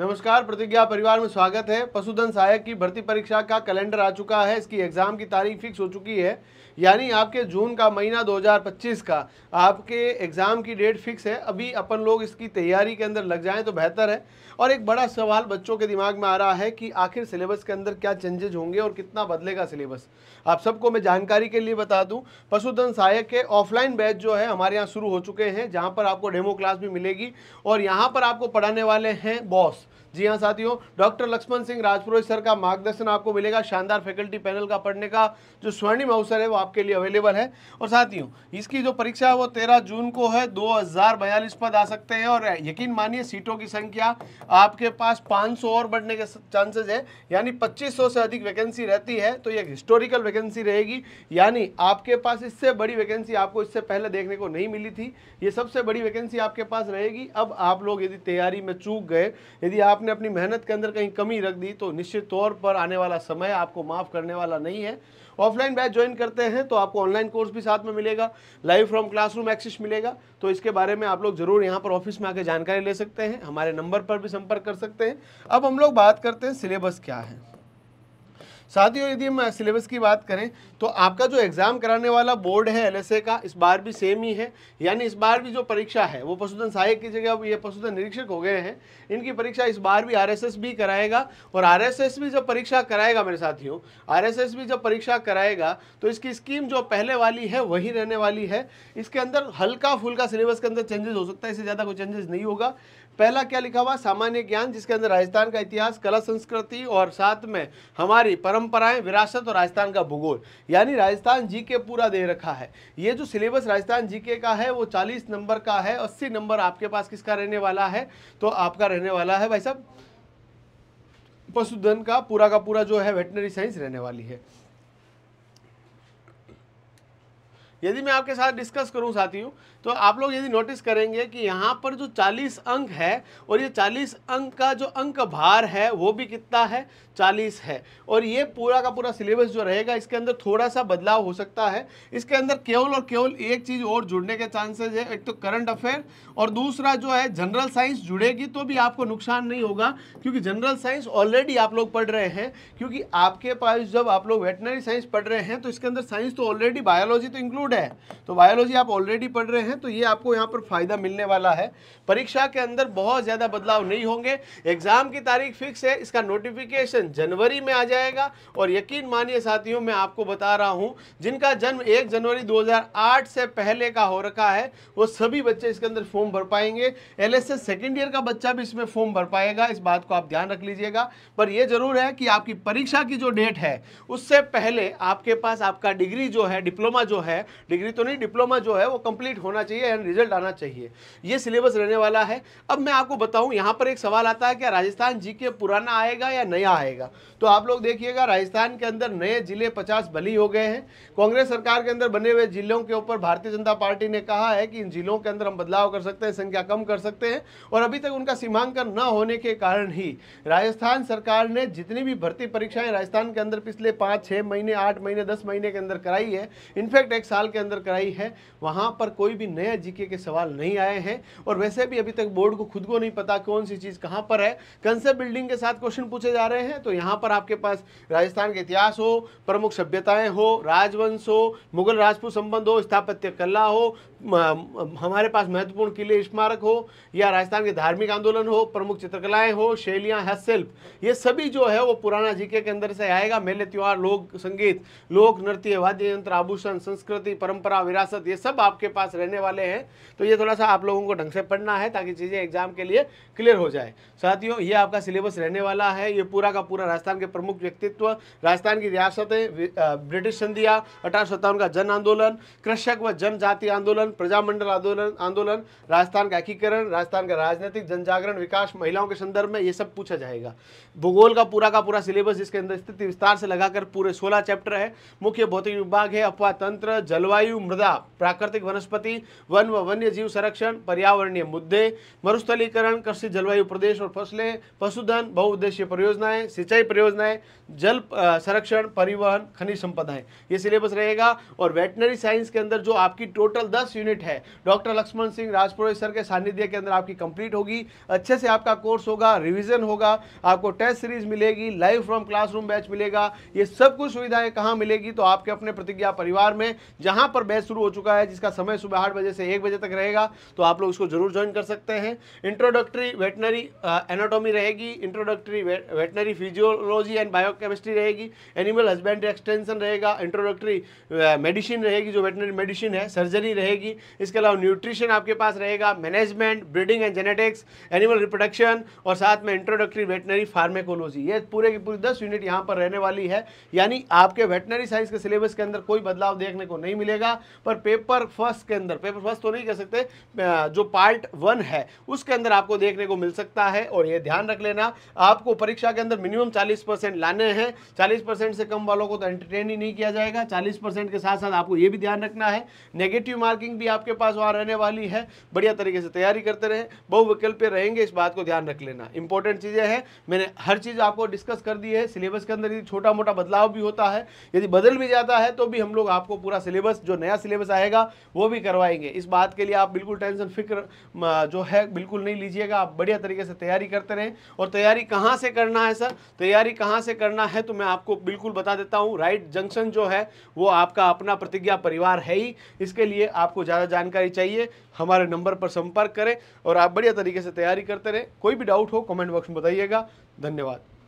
नमस्कार प्रतिज्ञा परिवार में स्वागत है पशुधन सहायक की भर्ती परीक्षा का कैलेंडर आ चुका है इसकी एग्ज़ाम की तारीख फिक्स हो चुकी है यानी आपके जून का महीना 2025 का आपके एग्ज़ाम की डेट फिक्स है अभी अपन लोग इसकी तैयारी के अंदर लग जाएं तो बेहतर है और एक बड़ा सवाल बच्चों के दिमाग में आ रहा है कि आखिर सिलेबस के अंदर क्या चेंजेज होंगे और कितना बदलेगा सिलेबस आप सबको मैं जानकारी के लिए बता दूँ पशुधन सहायक के ऑफलाइन बैच जो है हमारे यहाँ शुरू हो चुके हैं जहाँ पर आपको डेमो क्लास भी मिलेगी और यहाँ पर आपको पढ़ाने वाले हैं बॉस जी हाँ साथियों डॉक्टर लक्ष्मण सिंह राजपुरोहित सर का मार्गदर्शन आपको मिलेगा शानदार फैकल्टी पैनल का पढ़ने का जो स्वर्णिम अवसर है वो आपके लिए अवेलेबल है और साथियों इसकी जो परीक्षा है वो तेरह जून को है दो पद आ सकते हैं और यकीन मानिए सीटों की संख्या आपके पास पाँच और बढ़ने के चांसेज है यानी पच्चीस से अधिक वैकेंसी रहती है तो ये हिस्टोरिकल वैकेंसी रहेगी यानी आपके पास इससे बड़ी वैकेंसी आपको इससे पहले देखने को नहीं मिली थी ये सबसे बड़ी वैकेंसी आपके पास रहेगी अब आप लोग यदि तैयारी में चूक गए यदि आप आपने अपनी मेहनत के अंदर कहीं कमी रख दी तो निश्चित तौर पर आने वाला समय आपको माफ़ करने वाला नहीं है ऑफलाइन बैच ज्वाइन करते हैं तो आपको ऑनलाइन कोर्स भी साथ में मिलेगा लाइव फ्रॉम क्लासरूम एक्सेस मिलेगा तो इसके बारे में आप लोग जरूर यहाँ पर ऑफिस में आकर जानकारी ले सकते हैं हमारे नंबर पर भी संपर्क कर सकते हैं अब हम लोग बात करते हैं सिलेबस क्या है साथ ही यदि हम सिलेबस की बात करें तो आपका जो एग्ज़ाम कराने वाला बोर्ड है एलएसए का इस बार भी सेम ही है यानी इस बार भी जो परीक्षा है वो पशुधन सहायक की जगह अब ये पशुधन निरीक्षक हो गए हैं इनकी परीक्षा इस बार भी आरएसएस भी कराएगा और आरएसएस भी जब परीक्षा कराएगा मेरे साथियों आर भी जब परीक्षा कराएगा तो इसकी स्कीम जो पहले वाली है वही रहने वाली है इसके अंदर हल्का फुल्का सिलेबस के अंदर चेंजेस हो सकता है इससे ज़्यादा कोई चेंजेस नहीं होगा पहला क्या लिखा हुआ सामान्य ज्ञान जिसके अंदर राजस्थान का इतिहास कला संस्कृति और साथ में हमारी परंपराएं विरासत और राजस्थान का भूगोल यानी राजस्थान जी के पूरा दे रखा है ये जो सिलेबस राजस्थान जी के का है वो चालीस नंबर का है अस्सी नंबर आपके पास किसका रहने वाला है तो आपका रहने वाला है भाई साहब पशुधन का पूरा का पूरा जो है वेटनरी साइंस रहने वाली है यदि मैं आपके साथ डिस्कस करूं साथियों तो आप लोग यदि नोटिस करेंगे कि यहाँ पर जो 40 अंक है और ये 40 अंक का जो अंक भार है वो भी कितना है 40 है और ये पूरा का पूरा सिलेबस जो रहेगा इसके अंदर थोड़ा सा बदलाव हो सकता है इसके अंदर केवल और केवल एक चीज़ और जुड़ने के चांसेज है एक तो करंट अफेयर और दूसरा जो है जनरल साइंस जुड़ेगी तो भी आपको नुकसान नहीं होगा क्योंकि जनरल साइंस ऑलरेडी आप लोग पढ़ रहे हैं क्योंकि आपके पास जब आप लोग वेटनरी साइंस पढ़ रहे हैं तो इसके अंदर साइंस तो ऑलरेडी बायोलॉजी तो इंक्लूड इंक्लूड है तो बायोलॉजी आप ऑलरेडी पढ़ रहे हैं तो ये आपको यहाँ पर फायदा मिलने वाला है परीक्षा के अंदर बहुत ज़्यादा बदलाव नहीं होंगे एग्जाम की तारीख फिक्स है इसका नोटिफिकेशन जनवरी में आ जाएगा और यकीन मानिए साथियों मैं आपको बता रहा हूँ जिनका जन्म एक जनवरी दो से पहले का हो रखा है वो सभी बच्चे इसके अंदर फॉर्म भर पाएंगे एल एस सेकेंड ईयर का बच्चा भी इसमें फॉर्म भर पाएगा इस बात को आप ध्यान रख लीजिएगा पर यह जरूर है कि आपकी परीक्षा की जो डेट है उससे पहले आपके पास आपका डिग्री जो है डिप्लोमा जो है डिग्री तो नहीं डिप्लोमा जो है वो कंप्लीट होना चाहिए एंड रिजल्ट आना चाहिए ये सिलेबस रहने वाला है अब मैं आपको बताऊँ यहाँ पर एक सवाल आता है क्या राजस्थान जी के पुराना आएगा या नया आएगा तो आप लोग देखिएगा राजस्थान के अंदर नए जिले पचास बली हो गए हैं कांग्रेस सरकार के अंदर बने हुए जिलों के ऊपर भारतीय जनता पार्टी ने कहा है कि इन जिलों के अंदर हम बदलाव कर सकते हैं संख्या कम कर सकते हैं और अभी तक उनका सीमांकन न होने के कारण ही राजस्थान सरकार ने जितनी भी भर्ती परीक्षाएं राजस्थान के अंदर पिछले पांच छह महीने आठ महीने दस महीने के अंदर कराई है इनफैक्ट एक साल के अंदर कराई है वहाँ पर कोई भी नया जीके के सवाल नहीं आए हैं और वैसे भी अभी तक बोर्ड को खुद को नहीं पता कौन सी चीज़ कहाँ पर है कंसेप्ट बिल्डिंग के साथ क्वेश्चन पूछे जा रहे हैं तो यहाँ पर आपके पास राजस्थान के इतिहास हो प्रमुख सभ्यताएँ हो राजवंश हो मुगल राजपूत संबंध हो स्थापत्य कला हो हमारे पास महत्वपूर्ण किले स्मारक हो या राजस्थान के धार्मिक आंदोलन हो प्रमुख चित्रकलाएं हो शैलियां हस्तशिल्प ये सभी जो है वो पुराना जीके के अंदर से आएगा मेले त्यौहार लोक संगीत लोक नृत्य वाद्य यंत्र आभूषण संस्कृति परंपरा विरासत ये सब आपके पास रहने वाले हैं तो ये थोड़ा सा आप लोगों को ढंग से पढ़ना है ताकि चीज़ें एग्जाम के लिए क्लियर हो जाए साथियों ये आपका सिलेबस रहने वाला है ये पूरा का पूरा राजस्थान के प्रमुख व्यक्तित्व राजस्थान की रियासतें ब्रिटिश संधिया अठारह का जन आंदोलन कृषक व जनजाति आंदोलन प्रजामंडल आंदोलन आंदोलन राजस्थान का एकीकरण राजस्थान का राजनीतिक जनजागरण विकास महिलाओं के संदर्भ में ये सब पूछा जाएगा भूगोल का पूरा का पूरा सिलेबस जिसके अंदर स्थिति विस्तार से लगाकर पूरे सोलह चैप्टर है मुख्य भौतिक विभाग है अपवा तंत्र जल जलवायु मृदा प्राकृतिक वनस्पति वन व वन्य जीव संरक्षण पर्यावरणीय मुद्दे मरुस्थलीकरण कृषि जलवायु प्रदेश और फसलें पशुधन बहुउद्देश्य परियोजनाएं सिंचाई परियोजनाएं जल संरक्षण परिवहन खनिज संपदाएं ये सिलेबस रहेगा और वेटनरी साइंस के अंदर जो आपकी टोटल दस यूनिट है डॉक्टर लक्ष्मण सिंह राजपुरोहित सर के सानिध्य के अंदर आपकी कंप्लीट होगी अच्छे से आपका कोर्स होगा रिविजन होगा आपको टेस्ट सीरीज मिलेगी लाइव फ्रॉम क्लासरूम बैच मिलेगा ये सब कुछ सुविधाएं कहाँ मिलेगी तो आपके अपने प्रतिज्ञा परिवार में जहां पर बैच शुरू हो चुका है जिसका समय सुबह आठ बजे से एक बजे तक रहेगा तो आप लोग उसको जरूर ज्वाइन कर सकते हैं इंट्रोडक्टरी वेटनरी एनाटोमी रहेगी introductory veterinary physiology and biochemistry रहेगी एनिमल हस्बेंड्री एक्सटेंशन रहेगा इंट्रोडक्टरी मेडिसिन uh, रहेगी जो वेटनरी मेडिसिन है सर्जरी रहेगी इसके अलावा न्यूट्रिशन आपके पास रहेगा management breeding and genetics animal reproduction और साथ में इंट्रोडक्टरी वेटनरी फार्मेकोलॉजी ये पूरे की पूरी दस यूनिट यहाँ पर रहने वाली है यानी आपके वेटनरी साइंस के सिलेबस के अंदर कोई बदलाव देखने को नहीं मिलेगा पर पेपर फर्स्ट के अंदर पेपर फर्स्ट तो नहीं कह सकते जो पार्ट वन है उसके अंदर आपको देखने को मिल सकता है और ये ध्यान रख लेना आपको परीक्षा के अंदर मिनिमम चालीस लाने हैं चालीस से कम वालों को तो एंटरटेन ही नहीं किया जाएगा चालीस के साथ साथ आपको ये भी ध्यान रखना है नेगेटिव मार्किंग भी आपके पास वहाँ रहने वाली है बढ़िया तरीके से तैयारी करते रहें बहुविकल्प रहेंगे इस बात को ध्यान रख लेना इंपॉर्टेंट चीज़ें हैं मैंने हर चीज़ आपको डिस्कस कर दी है सिलेबस के अंदर यदि छोटा मोटा बदलाव भी होता है यदि बदल भी जाता है तो भी हम लोग आपको पूरा सिलेबस सिलेबस जो नया सिलेबस आएगा वो भी करवाएंगे इस बात के लिए आप बिल्कुल टेंशन फिक्र जो है बिल्कुल नहीं लीजिएगा आप बढ़िया तरीके से तैयारी करते रहें और तैयारी कहाँ से करना है सर तैयारी कहाँ से करना है तो मैं आपको बिल्कुल बता देता हूँ राइट जंक्शन जो है वो आपका अपना प्रतिज्ञा परिवार है ही इसके लिए आपको ज़्यादा जानकारी चाहिए हमारे नंबर पर संपर्क करें और आप बढ़िया तरीके से तैयारी करते रहें कोई भी डाउट हो कमेंट बॉक्स में बताइएगा धन्यवाद